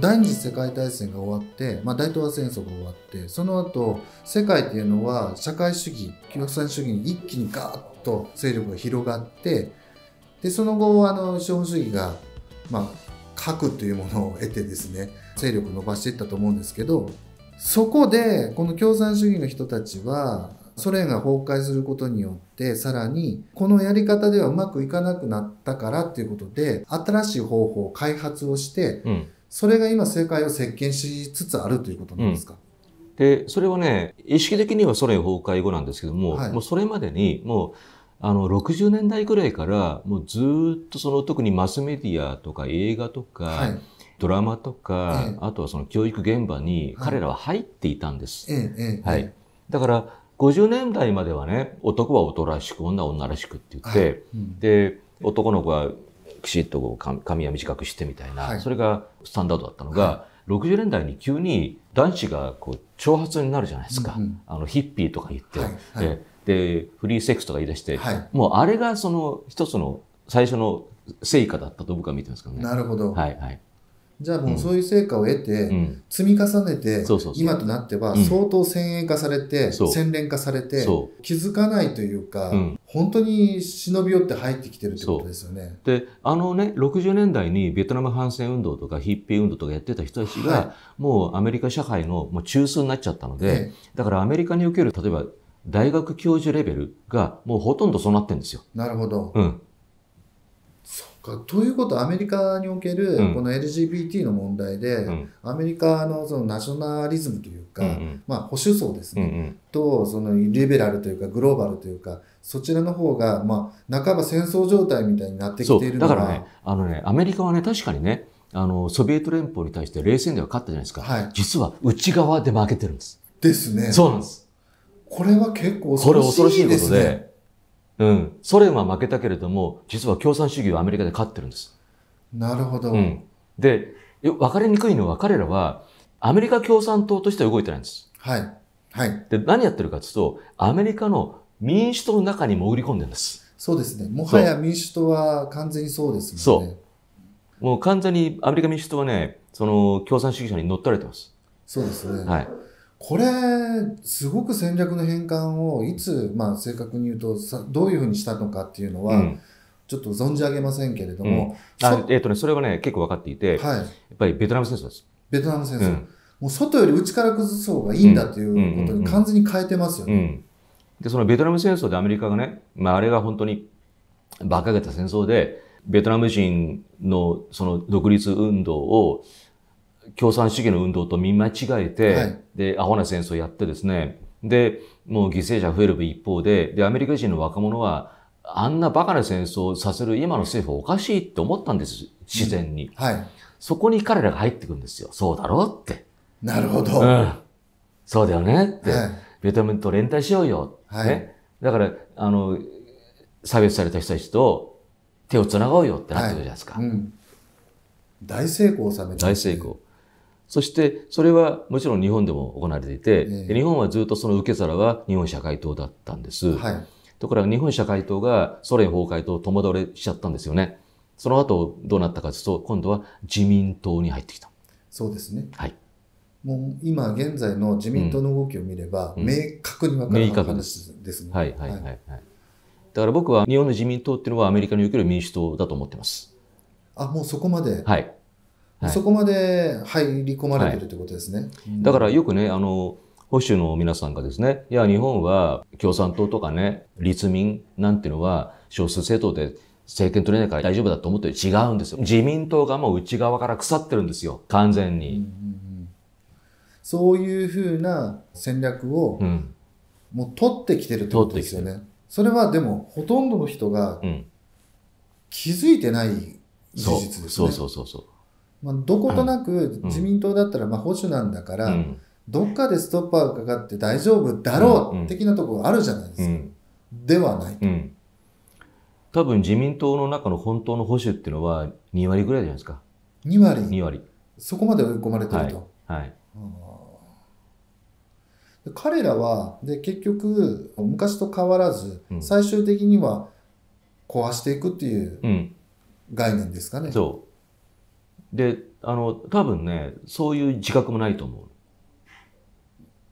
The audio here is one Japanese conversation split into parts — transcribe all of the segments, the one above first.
第二次世界大戦が終わって、まあ、大東亜戦争が終わってその後世界っていうのは社会主義共産主義に一気にガーッと勢力が広がってでその後あの資本主義が、まあ、核というものを得てですね勢力を伸ばしていったと思うんですけどそこでこの共産主義の人たちはソ連が崩壊することによってさらにこのやり方ではうまくいかなくなったからっていうことで新しい方法開発をして、うん、それが今世界を席巻しつつあるということなんですか、うん、でそれはね意識的にはソ連崩壊後なんですけどもはい、もうそれまでにもうあの60年代ぐらいからもうずっとその特にマスメディアとか映画とか、はい、ドラマとか、ええ、あとはその教育現場に彼らは入っていたんです。え、はい、だから50年代まではね男は男らしく女は女らしくって言って、はいうん、で男の子はきちっと髪は短くしてみたいな、はい、それがスタンダードだったのが、はい、60年代に急に男子がこう挑発になるじゃないですか、うんうん、あのヒッピーとか言って、はいはい、でフリーセックスとか言い出して、もうあれがその一つの最初の成果だったと僕は見てますけどね。なるほど。はいはい。じゃあもうそういう成果を得て、積み重ねて、今となっては相当先鋭化されて、洗練化されて、気づかないというか、本当に忍び寄って入ってきてるってことですよね。で、あのね、60年代にベトナム反戦運動とかヒッピー運動とかやってた人たちが、もうアメリカ社会のもう中枢になっちゃったので、だからアメリカにおける、例えば、大学教授レベルがもうほとんどそうなってんですよ。なるほど。うん。ということはアメリカにおけるこの LGBT の問題で、うん、アメリカのそのナショナリズムというか、うんうん、まあ、保守層ですね、うんうん、とそのリベラルというかグローバルというかそちらの方がまあ半ば戦争状態みたいになってきているだからねあのねアメリカはね確かにねあのソビエト連邦に対して冷戦では勝ったじゃないですか、はい、実は内側で負けてるんです。ですね。そうなんです。これは結構恐ろしいですね。これ恐ろしいことでうん、ソ連は負けたけれども、実は共産主義はアメリカで勝ってるんです。なるほど。うん、で、わかりにくいのは彼らは、アメリカ共産党としては動いてないんです。はい。はい。で、何やってるかというと、アメリカの民主党の中に潜り込んでるんです。そうですね。もはや民主党は完全にそうですね。そう。もう完全にアメリカ民主党はね、その共産主義者に乗っ取られてます。そうですね。はい。これ、すごく戦略の変換をいつ、まあ、正確に言うとさ、どういうふうにしたのかっていうのは、うん、ちょっと存じ上げませんけれども。うん、えっ、とね、それはね、結構分かっていて、はい、やっぱりベトナム戦争です。ベトナム戦争。うん、もう外より内から崩す方がいいんだということに完全に変えてますよね。で、そのベトナム戦争でアメリカがね、まあ、あれが本当に馬鹿げた戦争で、ベトナム人のその独立運動を共産主義の運動と見間違えて、はい、で、アホな戦争やってですね、で、もう犠牲者増える一方で、で、アメリカ人の若者は、あんなバカな戦争をさせる今の政府おかしいって思ったんです、自然に。はい。そこに彼らが入ってくんですよ。そうだろうって。なるほど。うん。そうだよねって。はい、ベトナムと連帯しようよ。はい。ね、だから、あの、差別された人たちと手を繋ごうよってなってるじゃないですか。はいうん、大成功を収めた。大成功。そしてそれはもちろん日本でも行われていて、日本はずっとその受け皿は日本社会党だったんです。はい、ところが日本社会党がソ連崩壊と共倒れしちゃったんですよね。その後どうなったかというと、今度は自民党に入ってきた。そうですね。はい。もう今現在の自民党の動きを見れば、明確に分かる話ですね。はいはいはい、はい、だから僕は日本の自民党っていうのはアメリカにおける民主党だと思ってます。あ、もうそこまで。はい。はい、そこまで入り込まれてるということですね、はい、だからよくねあの保守の皆さんがですねいや日本は共産党とかね立民なんていうのは少数政党で政権取れないから大丈夫だと思って違うんですよ自民党がもう内側から腐ってるんですよ完全に、うんうんうん、そういうふうな戦略を、うん、もう取ってきてるってことですよねそれはでもほとんどの人が気づいてない事実ですね、うん、そうそうそうそうまあ、どことなく自民党だったらまあ保守なんだから、どっかでストッパーがかかって大丈夫だろう的なところあるじゃないですか。ではないと、うん、多分自民党の中の本当の保守っていうのは2割ぐらいじゃないですか。2割 ?2 割。そこまで追い込まれてると。はい。はい彼らは、で、結局、昔と変わらず、最終的には壊していくっていう概念ですかね。そで、あの、多分ね、そういう自覚もないと思う。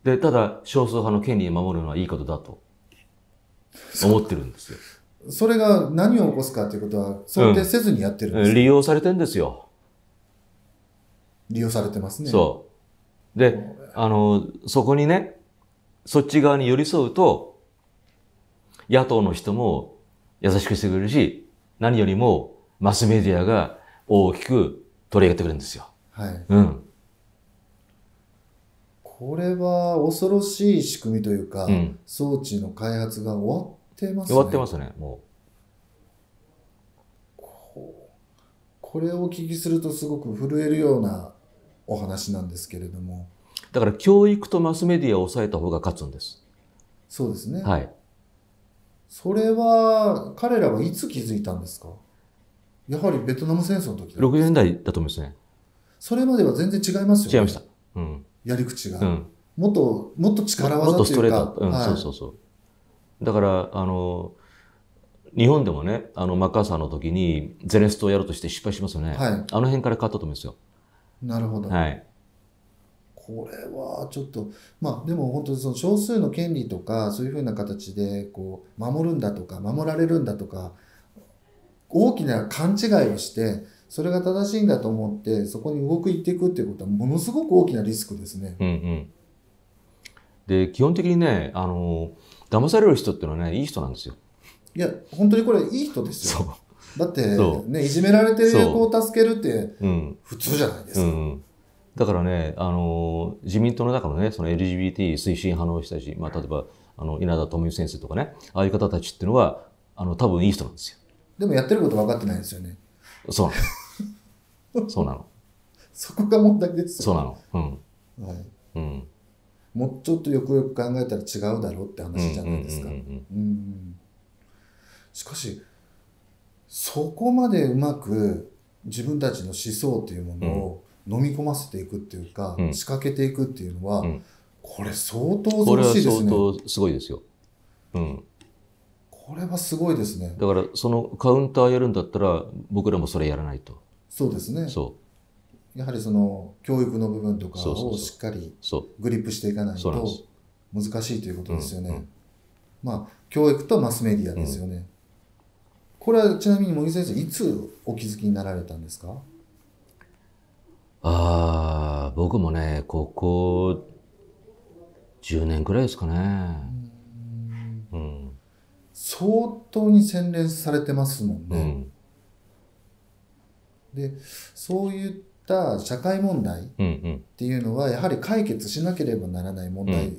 で、ただ少数派の権利を守るのはいいことだと思ってるんですよ。それが何を起こすかということは想定せずにやってるんです、うん、利用されてんですよ。利用されてますね。そう。で、あの、そこにね、そっち側に寄り添うと、野党の人も優しくしてくれるし、何よりもマスメディアが大きく取り上げてくるんですよ。はい。うん。これは恐ろしい仕組みというか、うん、装置の開発が終わってますね。終わってますね、もう。こうこれをお聞きするとすごく震えるようなお話なんですけれども。だから教育とマスメディアを抑えた方が勝つんです。そうですね。はい。それは彼らはいつ気づいたんですかやはりベトナム戦争の時60年代だと思いますね。それまでは全然違いますよね。違いました。うん。やり口が。うん、もっと、もっと力技というかもっとストレート。うん、はい、そうそうそう。だから、あの、日本でもね、あの、マッカーサーの時にゼネストをやろうとして失敗しますよね。はい。あの辺から変わったと思うんですよ。なるほど。はい。これはちょっと、まあでも本当にその少数の権利とか、そういうふうな形で、こう、守るんだとか、守られるんだとか、大きな勘違いをして、それが正しいんだと思って、そこに動くいっていくっていうことは、ものすごく大きなリスクですね。うんうん、で、基本的にね、あの、騙される人っていうのはね、いい人なんですよ。いや、本当にこれ、いい人ですよ。だって、ね、いじめられてる子を助けるって、普通じゃないですか。だからね、あの、自民党の中のね、その LGBT 推進派の人たち、まあ、例えば、あの、稲田朋美先生とかね、ああいう方たちっていうのは、あの、多分いい人なんですよ。でもやってること分かってないですよね。そうそうなの。そこが問題ですよ、そうなの。うん。はい。うん。もうちょっとよくよく考えたら違うだろうって話じゃないですか。うんしかし、そこまでうまく自分たちの思想というものを飲み込ませていくっていうか、うん、仕掛けていくっていうのは、うん、これ相当難しいですね。これは相当すごいですよ。うん。これはすごいですね。だからそのカウンターやるんだったら僕らもそれやらないと。そうですね。そう。やはりその教育の部分とかをしっかりグリップしていかないと難しいということですよね。まあ教育とマスメディアですよね。うん、これはちなみに茂木先生いつお気づきになられたんですかああ僕もねここ10年くらいですかね。うん相当に洗練されてますもんね。うん、でそういった社会問題っていうのはやはり解決しなければならない問題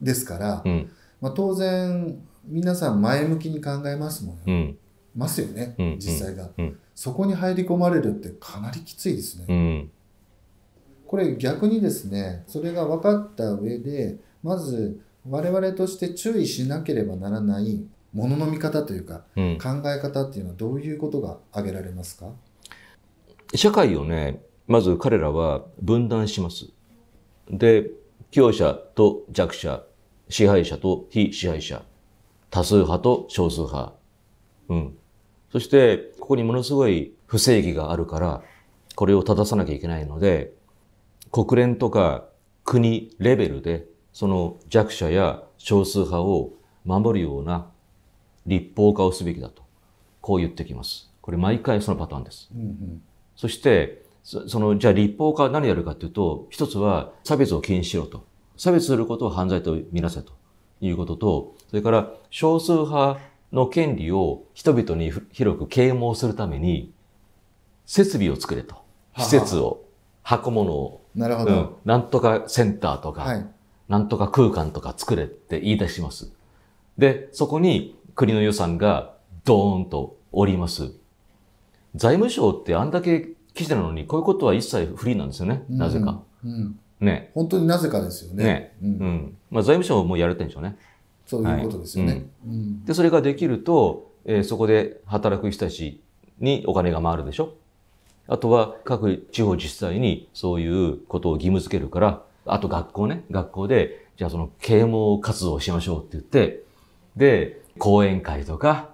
ですから、うんうん、まあ、当然皆さん前向きに考えますもん、ね、ますよね、実際が、そこに入り込まれるってかなりきついですね。これ逆にですねそれが分かった上でまず我々として注意しなければならないものの見方というか、うん、考え方っていうのはどういうことが挙げられますか社会をねまず彼らは分断します。で強者と弱者支配者と非支配者多数派と少数派。うん。そしてここにものすごい不正義があるからこれを正さなきゃいけないので国連とか国レベルでその弱者や少数派を守るような立法化をすべきだと、こう言ってきます。これ毎回そのパターンです。うんうん、そしてそ、その、じゃあ立法化は何やるかというと、一つは差別を禁止しろと。差別することを犯罪とみなせということと、それから少数派の権利を人々に広く啓蒙するために、設備を作れと。施設を、箱物を、なるほど、うん、なんとかセンターとか、はい、なんとか空間とか作れって言い出します。で、そこに国の予算がドーンとおります。財務省ってあんだけ記事なのに、こういうことは一切フリーなんですよね。なぜか。うん、ね。本当になぜかですよね。ね。うん。まあ財務省もやれてるんでしょうね。そういうことですよね。で、それができると、えー、そこで働く人たちにお金が回るでしょ。あとは各地方自治体にそういうことを義務付けるから、あと学校ね、学校で、じゃあその啓蒙活動をしましょうって言って、で、講演会とか、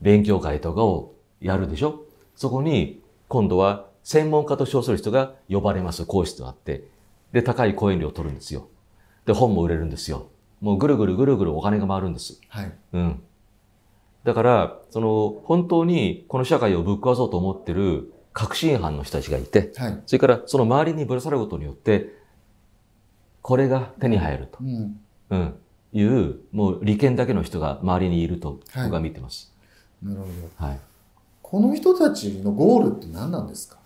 勉強会とかをやるでしょそこに、今度は専門家と称する人が呼ばれます、講師となって。で、高い講演料を取るんですよ。で、本も売れるんですよ。もうぐるぐるぐるぐるお金が回るんです。はい。うん。だから、その、本当にこの社会をぶっ壊そうと思ってる確信犯の人たちがいて、はい、それからその周りにぶら下がることによって、これが手に入ると。うん。うん、いう、もう利権だけの人が周りにいると、僕は見てます。はい、なるほど。はい。この人たちのゴールって何なんですか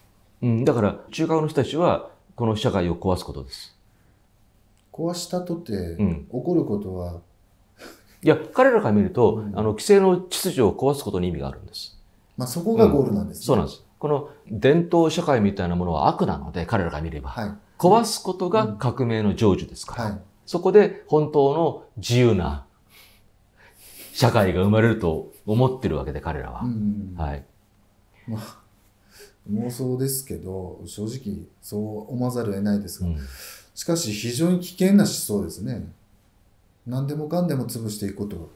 うん、だから、中華の人たちは、この社会を壊すことです。壊したとて、起こることは、いや、彼らから見ると、うん、あの、規制の秩序を壊すことに意味があるんです。まあ、そこがゴールなんですね、うん、そうなんです。この伝統社会みたいなものは悪なので、彼らが見れば。はい、壊すことが革命の成就ですから。はい、そこで本当の自由な社会が生まれると思ってるわけで、彼らは。はい。まあ、妄想ですけど、正直そう思わざるを得ないですが、うん、しかし非常に危険な思想ですね。何でもかんでも潰していくこと、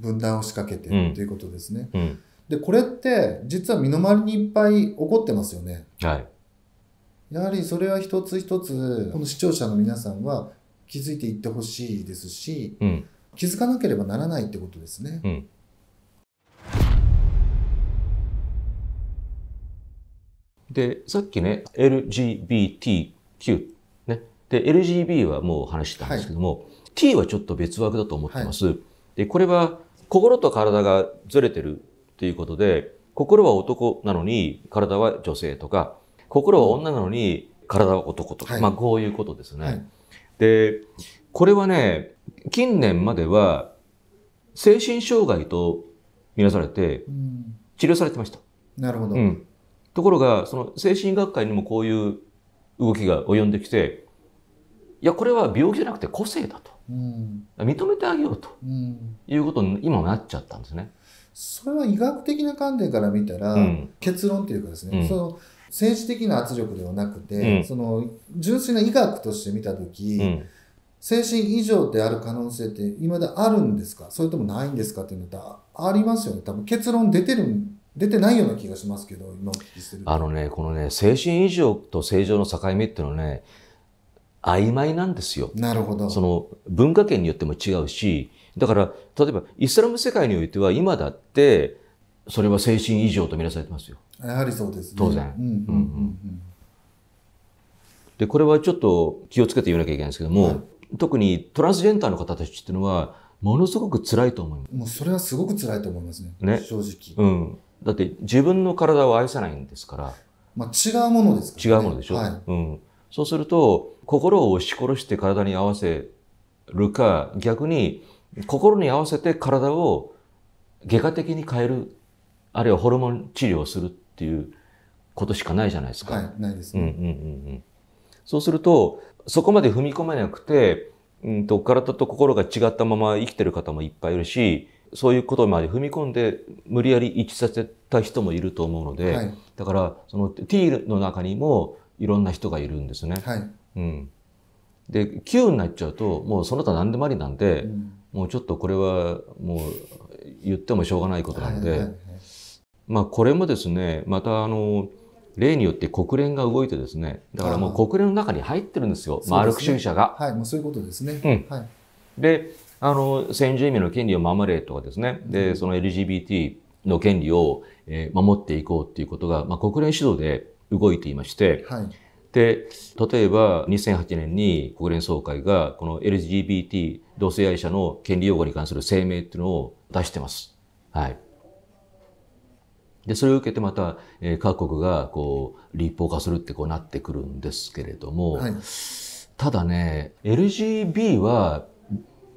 分断を仕掛けてるということですね。うんうん、で、これって実は身の回りにいっぱい起こってますよね。はい。やはりそれは一つ一つ、この視聴者の皆さんは気づいていってほしいですし、うん、気づかなければならないってことですね。うんで、さっきね、LGBTQ。ね。で、LGB はもう話したんですけども、はい、T はちょっと別枠だと思ってます。はい、で、これは心と体がずれてるっていうことで、心は男なのに体は女性とか、心は女なのに体は男とか、はい、まあこういうことですね。で、これはね、近年までは、精神障害と見なされて、治療されてました。うん、なるほど。うん、ところが、その精神学会にもこういう動きが及んできて、いや、これは病気じゃなくて個性だと。うん、認めてあげようと、いうことに今なっちゃったんですね。それは医学的な観点から見たら、結論というかですね、その政治的な圧力ではなくて、うん、その純粋な医学として見た時、うん、精神異常である可能性っていまだあるんですかそれともないんですかっていうのってありますよね多分結論出てる出てないような気がしますけど今お聞きしてるあのねこのね精神異常と正常の境目っていうのはね曖昧なんですよ。なるほど。その文化圏によっても違うし、だから、例えばイスラム世界においては今だって、それは精神異常と見なされてますよ。やはりそうです、ね、当然。うんで、これはちょっと気をつけて言わなきゃいけないんですけども、はい、特にトランスジェンダーの方たちっていうのは、ものすごく辛いと思います。もうそれはすごく辛いと思いますね。ね正直。うん。だって自分の体を愛さないんですから。まあ違うものですから、ね、違うものでしょ、はい、うん。そうすると、心を押し殺して体に合わせるか、逆に心に合わせて体を外科的に変えるあるいはホルモン治療をするっていうことしかないじゃないですか。はい、ないですね。うんうんうんそうすると、そこまで踏み込めなくて、うんと、体と心が違ったまま生きてる方もいっぱいいるし、そういうことまで踏み込んで無理やり一致させた人もいると思うので、はい、だからその T の中にもいろんな人がいるんですね。はい、うん、で Q になっちゃうともうその他何でもありなんで、うん、もうちょっとこれはもう言ってもしょうがないことなので、はいはいはいまあ、これもですねまたあの例によって国連が動いてですねだからもう国連の中に入ってるんですよマルク主義者が。はい、もうそういうことですね。うん、はい、であの先住民の権利を守れとかですねでその LGBT の権利を、え守っていこうっていうことが、まあ、国連主導で動いていまして、はい、で例えば2008年に国連総会がこの LGBT 同性愛者の権利擁護に関する声明っていうのを出してます。はいで、それを受けてまた、えー、各国がこう、立法化するってこうなってくるんですけれども、はい、ただね、LGB は、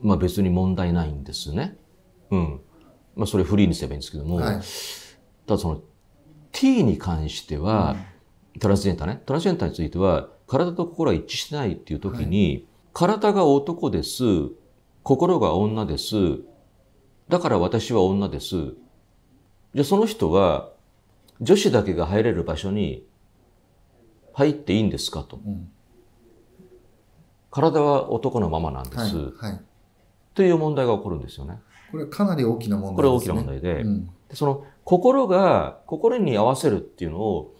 まあ別に問題ないんですね。うん。まあそれフリーにすればいいんですけども、はい、ただその T に関しては、うん、トランスジェンダーね、トランスジェンダーについては、体と心は一致してないっていう時に、はい、体が男です、心が女です、だから私は女です、じゃあその人が女子だけが入れる場所に入っていいんですかと。うん、体は男のままなんです、はいはい、という問題が起こるんですよね。これかなり大きな問題ですね。これ大きな問題で、うん、その心が心に合わせるっていうのを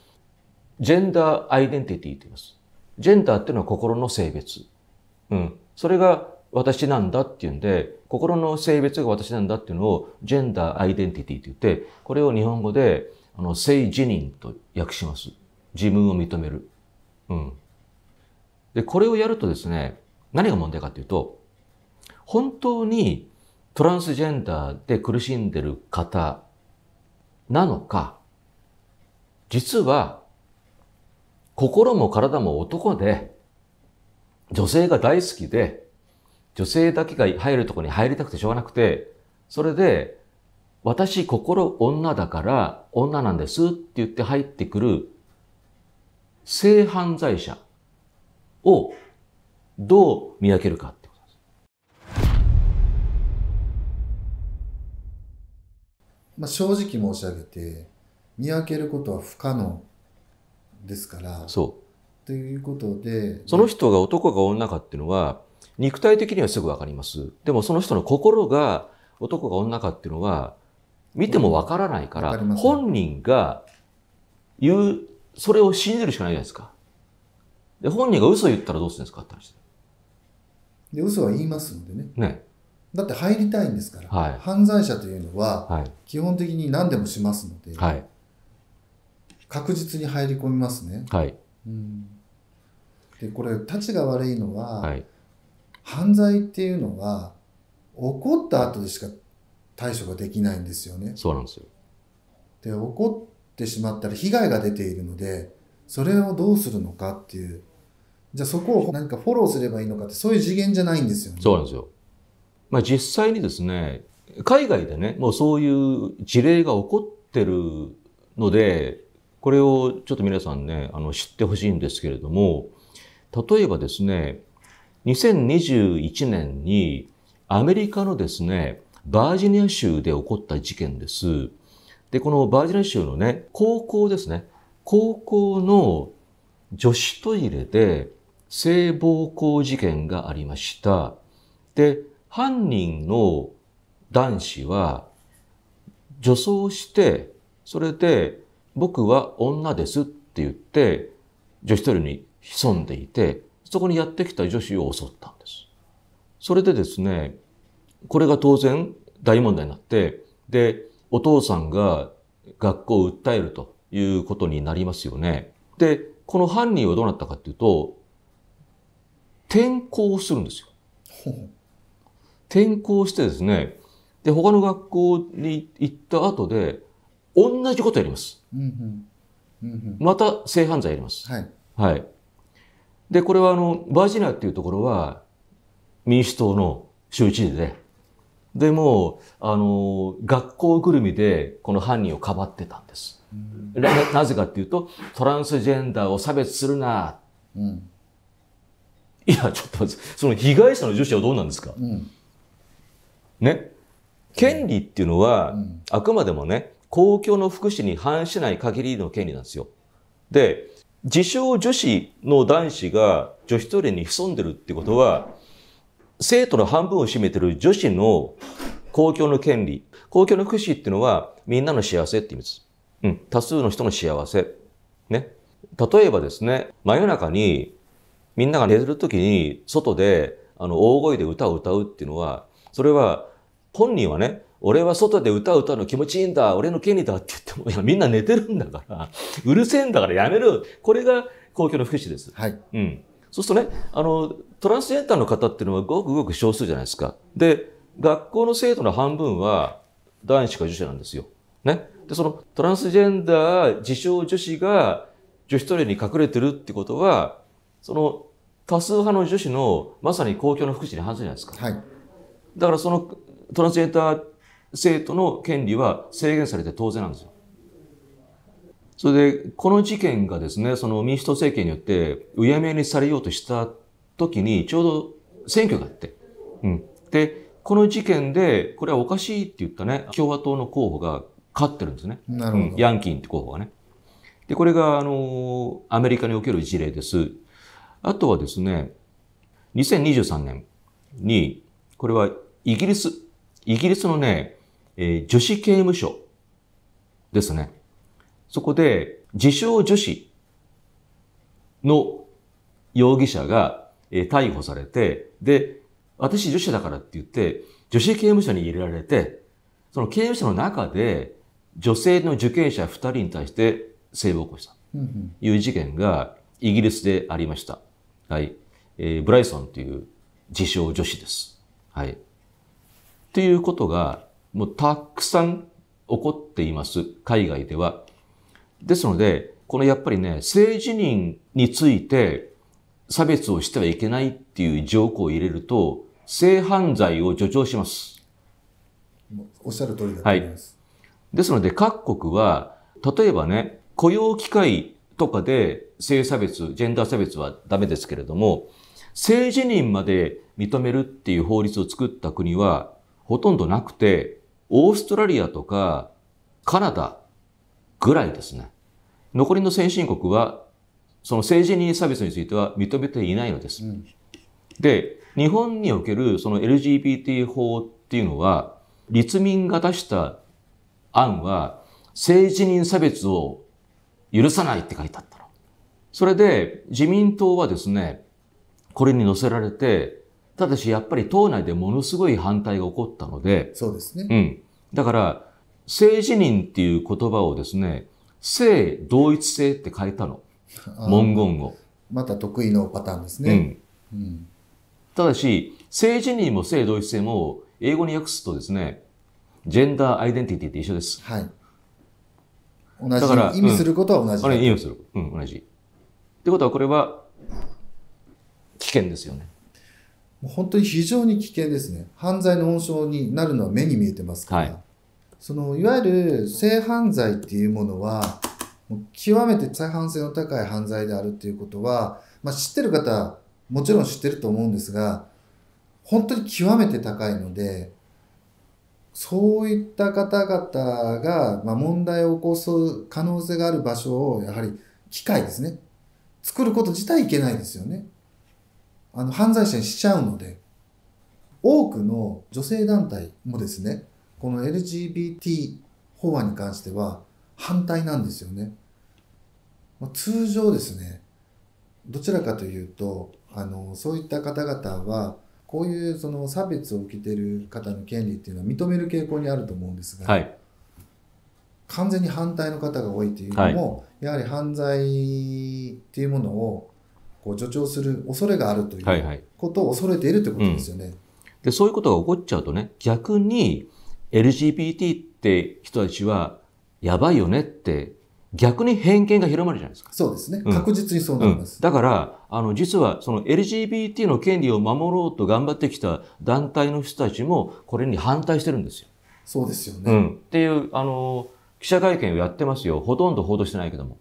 ジェンダーアイデンティティと言います。ジェンダーっていうのは心の性別。うん。それが私なんだっていうんで、心の性別が私なんだっていうのを、ジェンダーアイデンティティって言って、これを日本語で、あの、性自認と訳します。自分を認める。うん。で、これをやるとですね、何が問題かっていうと、本当にトランスジェンダーで苦しんでる方なのか、実は心も体も男で、女性が大好きで、女性だけが入るとこに入りたくてしょうがなくて、それで、私心女だから女なんですって言って入ってくる性犯罪者をどう見分けるかってことです。まあ正直申し上げて、見分けることは不可能ですから。そう。ということで。その人が男か女かっていうのは、肉体的にはすぐわかります。でもその人の心が男か女かっていうのは見てもわからないから、本人が言う、それを信じるしかないじゃないですか。で、本人が嘘言ったらどうするんですかって話で。で、嘘は言いますのでね。ね。だって入りたいんですから。はい、犯罪者というのは、基本的に何でもしますので、はい、確実に入り込みますね。はい。うん、で、これ、たちが悪いのは、はい犯罪っていうのは起こった後でしか対処ができないんですよね。そうなんですよ。で起こってしまったら被害が出ているのでそれをどうするのかっていうじゃあそこを何かフォローすればいいのかってそういう次元じゃないんですよね。そうなんですよ。まあ、実際にですね海外でねもうそういう事例が起こってるのでこれをちょっと皆さんねあの知ってほしいんですけれども例えばですね2021年にアメリカのですね、バージニア州で起こった事件です。で、このバージニア州のね、高校ですね。高校の女子トイレで性暴行事件がありました。で、犯人の男子は女装して、それで僕は女ですって言って女子トイレに潜んでいて、そこにやってきた女子を襲ったんです。それでですね、これが当然大問題になって、で、お父さんが学校を訴えるということになりますよね。で、この犯人はどうなったかっていうと、転校するんですよ。転校してですね、で、他の学校に行った後で、同じことやります。また性犯罪やります。はい。はい。で、これはあの、バージニアっていうところは民主党の州知事で、でも、あの、学校ぐるみでこの犯人をかばってたんです。うん、なぜかっていうと、トランスジェンダーを差別するな。うん、いや、ちょっと、その被害者の女子はどうなんですか、うん、ね。権利っていうのは、あくまでもね、公共の福祉に反しない限りの権利なんですよ。で、自称女子の男子が女子トイレに潜んでるってことは、生徒の半分を占めてる女子の公共の権利、公共の福祉っていうのはみんなの幸せって意味です。うん、多数の人の幸せ。ね。例えばですね、真夜中にみんなが寝てる時に外であの大声で歌を歌うっていうのは、それは本人はね、俺は外で歌歌うの気持ちいいんだ、俺の権利だって言っても、いや、みんな寝てるんだから、うるせえんだからやめる。これが公共の福祉です。はい。うん。そうするとね、あの、トランスジェンダーの方っていうのはごくごく少数じゃないですか。で、学校の生徒の半分は男子か女子なんですよ。ね。で、そのトランスジェンダー自称女子が女子トイレに隠れてるってことは、その多数派の女子のまさに公共の福祉に反するじゃないですか。はい。だからそのトランスジェンダー生徒の権利は制限されて当然なんですよ。それで、この事件がですね、その民主党政権によってうやむやにされようとした時に、ちょうど選挙があって、うん。で、この事件で、これはおかしいって言ったね、共和党の候補が勝ってるんですね。なるほど、うん。ヤンキーって候補がね。で、これが、あの、アメリカにおける事例です。あとはですね、2023年に、これはイギリス、イギリスのね、えー、女子刑務所ですね。そこで、自称女子の容疑者が、えー、逮捕されて、で、私女子だからって言って、女子刑務所に入れられて、その刑務所の中で、女性の受刑者二人に対して性暴行した。いう事件がイギリスでありました。はい。えー、ブライソンという自称女子です。はい。ということがもうたくさん起こっています。海外では。ですので、このやっぱりね、性自認について差別をしてはいけないっていう条項を入れると、性犯罪を助長します。おっしゃる通りだと思います。はい、ですので、各国は、例えばね、雇用機会とかで性差別、ジェンダー差別はダメですけれども、性自認まで認めるっていう法律を作った国はほとんどなくて、オーストラリアとかカナダぐらいですね。残りの先進国は、その政治人差別については認めていないのです。で、日本におけるその LGBT 法っていうのは、立民が出した案は、政治人差別を許さないって書いてあったの。それで、自民党はですね、これに乗せられて、ただし、やっぱり党内でものすごい反対が起こったので、そうですね。うん。だから、性自認っていう言葉をですね、性同一性って変えたの。文言を。また得意のパターンですね。うん。うん、ただし、性自認も性同一性も、英語に訳すとですね、ジェンダーアイデンティティって一緒です。はい。同じ。だから、意味することは同じ、うん。あれ、意味する。うん、同じ。ってことは、これは、危険ですよね。もう本当に非常に危険ですね。犯罪の温床になるのは目に見えてますから。はい、そのいわゆる性犯罪っていうものは、極めて再犯性の高い犯罪であるっていうことは、まあ、知ってる方、もちろん知ってると思うんですが、本当に極めて高いので、そういった方々が、まあ、問題を起こす可能性がある場所を、やはり機械ですね。作ること自体いけないですよね。あの、犯罪者にしちゃうので、多くの女性団体もですね、この LGBT 法案に関しては反対なんですよね。通常ですね、どちらかというと、あの、そういった方々は、こういうその差別を受けてる方の権利っていうのは認める傾向にあると思うんですが、はい、完全に反対の方が多いというのも、はい、やはり犯罪っていうものをこう助長する恐れがあるということを恐れているということですよね。はいはいうん、でそういうことが起こっちゃうとね逆に LGBT って人たちはやばいよねって逆に偏見が広まるじゃないですか。そうですね。確実にそうなります。うん、だから、あの、実は、その LGBT の権利を守ろうと頑張ってきた団体の人たちも、これに反対してるんですよ。そうですよね。うん、っていう、あの、記者会見をやってますよ。ほとんど報道してないけども。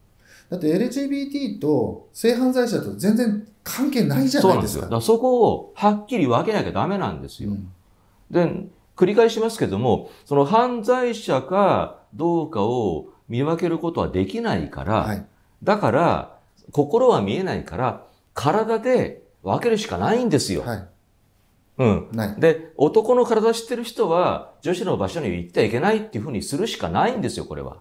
だって LGBT と性犯罪者と全然関係ないじゃないですか。そうなんですよ。そこをはっきり分けなきゃダメなんですよ。うん、で、繰り返しますけども、その犯罪者かどうかを見分けることはできないから、はい、だから、心は見えないから、体で分けるしかないんですよ。はい、うん。で、男の体知ってる人は、女子の場所に行ってはいけないっていうふうにするしかないんですよ、これは。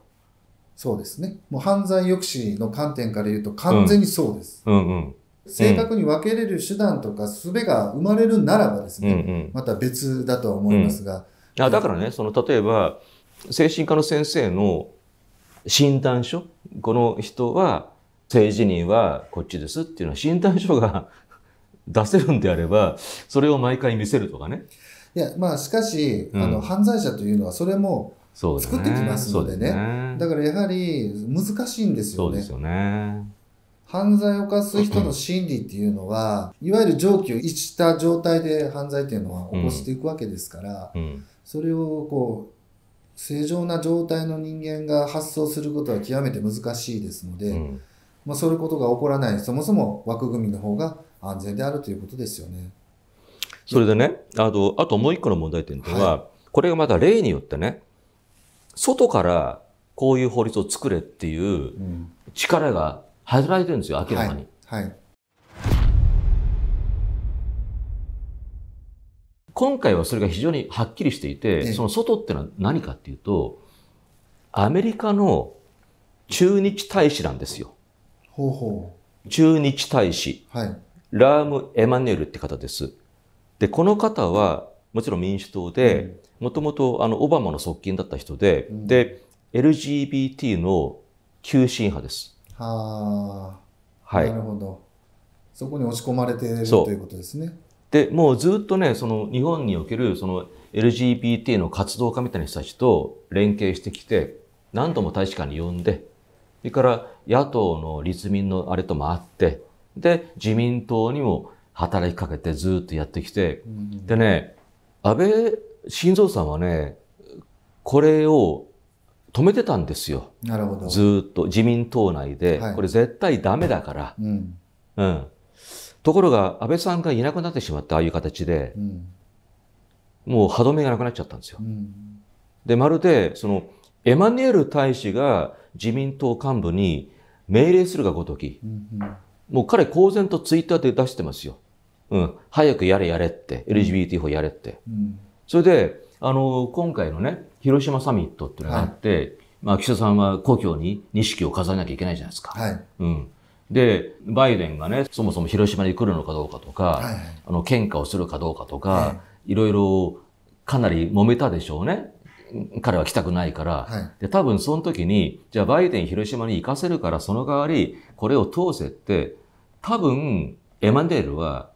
そうですね。もう犯罪抑止の観点から言うと完全にそうです。うんうん正確に分けれる手段とか術が生まれるならばですね、うんうん、また別だとは思いますが。うん、あだからね、その例えば、精神科の先生の診断書、この人は、性自認はこっちですっていうのは診断書が 出せるんであれば、それを毎回見せるとかね。いや、まあ、しかし、うん、あの、犯罪者というのは、それも、作ってきますのでね、ね、だからやはり難しいんですよね。よね犯罪を犯す人の心理っていうのは、いわゆる常軌を逸した状態で犯罪っていうのは起こしていくわけですから、うんうん、それをこう正常な状態の人間が発想することは極めて難しいですので、うん、まあ、そういうことが起こらないそもそも枠組みの方が安全であるということですよね。それでねあとあともう一個の問題点とは、はい、これがまた例によってね外からこういう法律を作れっていう力が働いてるんですよ、明らかに。はいはい今回はそれが非常にはっきりしていて、その外ってのは何かっていうと、アメリカの駐日大使なんですよ。ほうほう駐日大使、はい、ラーム・エマニュエルって方です。で、この方はもちろん民主党で、もともとあのオバマの側近だった人で、うん、で、LGBT の急進派です。はあ、はい。なるほど。そこに押し込まれているということですね。で、もうずっとね、その日本におけるその LGBT の活動家みたいな人たちと連携してきて、何度も大使館に呼んで、それから野党の立民のあれともあって、で、自民党にも働きかけてずっとやってきて、うん、でね、安倍晋三さんはね、これを止めてたんですよ。なるほど。ずっと自民党内で、はい、これ絶対ダメだから、うん。うん。ところが安倍さんがいなくなってしまったああいう形で、うん、もう歯止めがなくなっちゃったんですよ。うん、で、まるで、その、エマニュエル大使が自民党幹部に命令するがごとき、うんうん、もう彼公然とツイッターで出してますよ。うん、早くやれやれって、LGBT 法やれって。うん、それで、あの、今回のね、広島サミットっていうのがあって、はい、まあ、岸田さんは故郷に錦を飾らなきゃいけないじゃないですか。はい。うん。で、バイデンがね、そもそも広島に来るのかどうかとか、はい、あの、喧嘩をするかどうかとか、はい、いろいろかなり揉めたでしょうね。彼は来たくないから、はい、で多分その時に、じゃあバイデン広島に行かせるから、その代わりこれを通せって、多分エマンデールは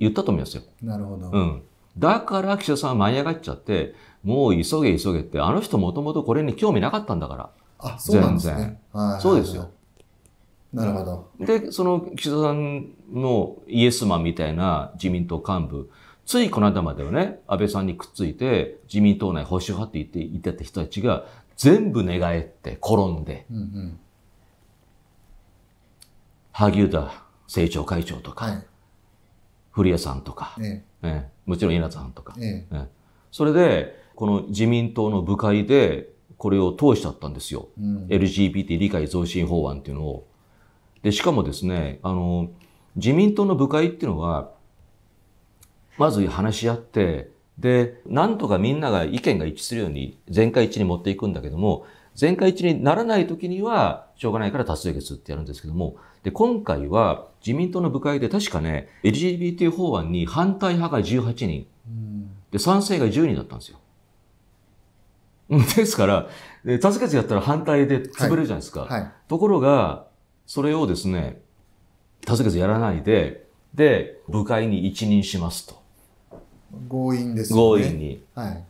言ったと思いますよ。なるほど。うん。だから岸田さん舞い上がっちゃって、もう急げ急げって、あの人もともとこれに興味なかったんだから。あ、そうなんですね。そうですよ。なるほど。で、その岸田さんのイエスマンみたいな自民党幹部、ついこの間まではね、安倍さんにくっついて、自民党内保守派って言って、言ってた人たちが、全部寝返って、転んで、うんうん、萩生田政調会長とか、はい、古谷さんとか、ええもちろん稲さんとか、ええそれでこの自民党の部会でこれを通しちゃったんですよ、うん、LGBT 理解増進法案っていうのを。でしかもですねあの自民党の部会っていうのはまず話し合ってでなんとかみんなが意見が一致するように全会一致に持っていくんだけども全会一致にならない時にはしょうがないから多数決ってやるんですけどもで、今回は自民党の部会で確かね、LGBT 法案に反対派が18人、で、賛成が10人だったんですよ。ですから、多数決やったら反対で潰れるじゃないですか。はいはい、ところが、それをですね、多数決やらないで、で、部会に一任しますと。強引ですね。強引に。はい。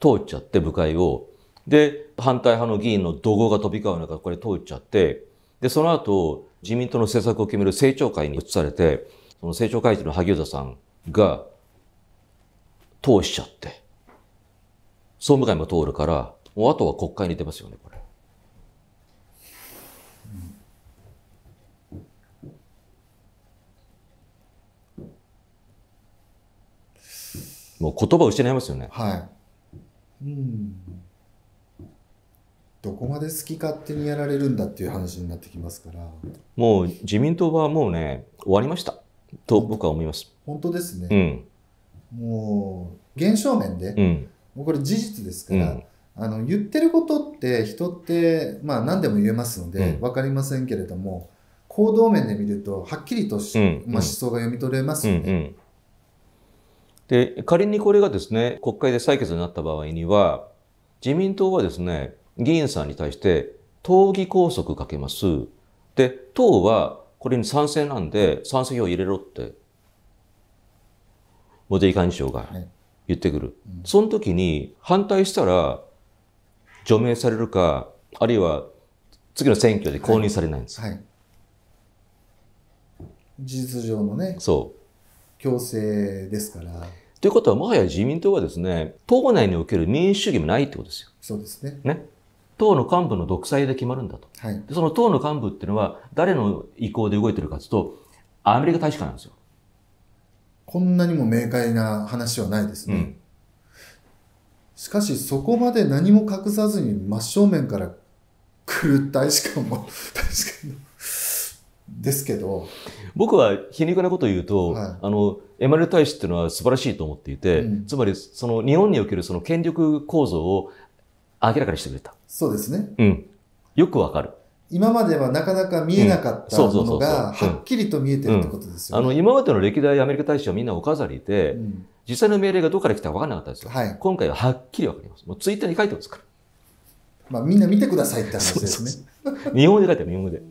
通っちゃって、部会を。で、反対派の議員の怒号が飛び交う中、これ通っちゃって、で、その後、自民党の政策を決める政調会に移されて、その政調会長の萩生田さんが通しちゃって、総務会も通るから、もうあとは国会に出ますよね、これ。もう言葉を失いますよね。はい。うんどこまで好き勝手にやられるんだっていう話になってきますからもう自民党はもうね終わりましたと僕は思います本当ですね、うん、もう現象面で、うん、もうこれ事実ですから、うんあの言ってることって人ってまあ何でも言えますので分かりませんけれども、行動面で見るとはっきりとし、まあ、思想が読み取れますよね。で仮にこれがですね国会で採決になった場合には自民党はですね議員さんに対して党議拘束かけます。で、党はこれに賛成なんで賛成票入れろって、茂木幹事長が言ってくる。その時に反対したら除名されるか、あるいは次の選挙で公認されないんです。はいはい、事実上のね。そう。強制ですから。ということは、もはや自民党はですね、党内における民主主義もないってことですよ。そうですね。ね。党の幹部の独裁で決まるんだと。はい、その党の幹部っていうのは、誰の意向で動いてるかというと、アメリカ大使館なんですよ。こんなにも明快な話はないですね。うん、しかし、そこまで何も隠さずに真正面から来る大使館も、大使館ですけど。僕は皮肉なことを言うと、はい、あの、エマニル大使っていうのは素晴らしいと思っていて、うん、つまり、その日本におけるその権力構造を明らかにしてくれた。そうですね。うん。よくわかる。今まではなかなか見えなかったものが、はっきりと見えてるってことですよ、ねうんあの、今までの歴代アメリカ大使はみんなお飾りで、うん、実際の命令がどこから来たか分からなかったですよ。はい、今回ははっきり分かります。もうツイッターに書いてますから。まあ、みんな見てくださいって話ですね。そう日本語で書いてる、日本語で。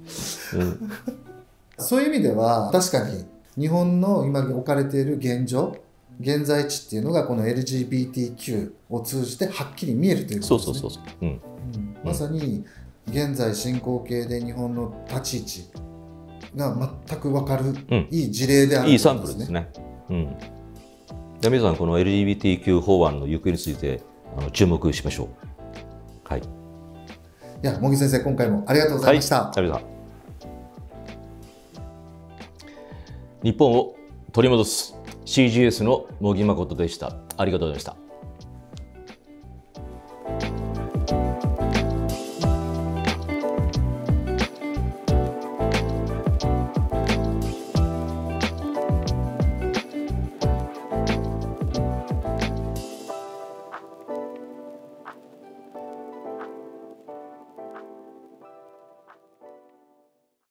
そういう意味では、確かに、日本の今置かれている現状、現在地っていうのが、この LGBTQ を通じてはっきり見えるということですね。そうそうそうそう。うんまさに現在進行形で日本の立ち位置が全く分かる、うん、いい事例であるんです、ね、いいサンプルですね。うんで皆さんこの LGBTQ 法案の行方についてあの注目しましょう。はい。いや茂木先生今回もありがとうございました。はい、日本を取り戻す CGS の茂木誠でした。ありがとうございました。